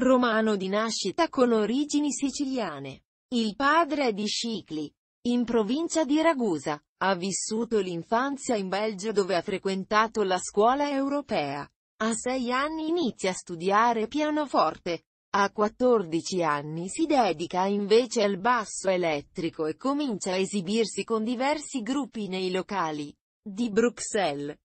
Romano di nascita con origini siciliane. Il padre è di Scicli, in provincia di Ragusa. Ha vissuto l'infanzia in Belgio dove ha frequentato la scuola europea. A sei anni inizia a studiare pianoforte. A 14 anni si dedica invece al basso elettrico e comincia a esibirsi con diversi gruppi nei locali di Bruxelles.